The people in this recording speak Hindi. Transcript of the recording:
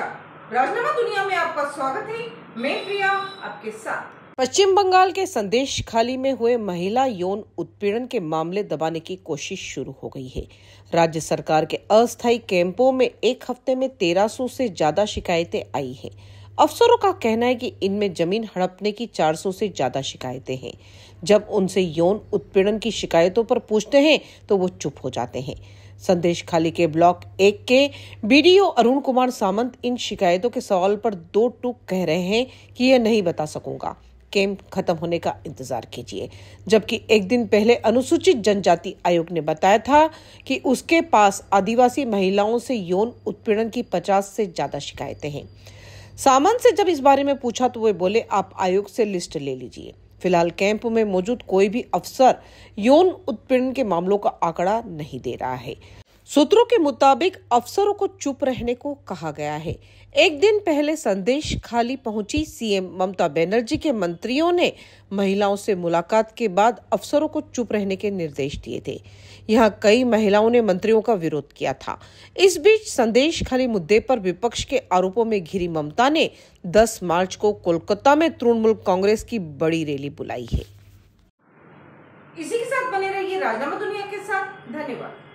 नमस्कार राजनामा दुनिया में आपका स्वागत है मैं प्रिया आपके साथ पश्चिम बंगाल के संदेश खाली में हुए महिला यौन उत्पीड़न के मामले दबाने की कोशिश शुरू हो गई है राज्य सरकार के अस्थायी कैंपों में एक हफ्ते में 1300 से ज्यादा शिकायतें आई हैं। अफसरों का कहना है कि इनमें जमीन हड़पने की 400 से ज्यादा शिकायतें हैं जब उनसे यौन उत्पीड़न की शिकायतों पर पूछते हैं तो वो चुप हो जाते हैं संदेश खाली के ब्लॉक एक के बीडीओ अरुण कुमार सामंत इन शिकायतों के सवाल पर दो टूक कह रहे हैं कि यह नहीं बता सकूंगा कैंप खत्म होने का इंतजार कीजिए जबकि एक दिन पहले अनुसूचित जनजाति आयोग ने बताया था कि उसके पास आदिवासी महिलाओं से यौन उत्पीड़न की 50 से ज्यादा शिकायतें हैं सामन से जब इस बारे में पूछा तो वे बोले आप आयोग से लिस्ट ले लीजिए फिलहाल कैंप में मौजूद कोई भी अफसर यौन उत्पीड़न के मामलों का आंकड़ा नहीं दे रहा है सूत्रों के मुताबिक अफसरों को चुप रहने को कहा गया है एक दिन पहले संदेश खाली पहुंची सीएम ममता बनर्जी के मंत्रियों ने महिलाओं से मुलाकात के बाद अफसरों को चुप रहने के निर्देश दिए थे यहां कई महिलाओं ने मंत्रियों का विरोध किया था इस बीच संदेश खाली मुद्दे पर विपक्ष के आरोपों में घिरी ममता ने 10 मार्च को कोलकाता में तृणमूल कांग्रेस की बड़ी रैली बुलाई है इसी के साथ बने रहिए राजनामा दुनिया के साथ धन्यवाद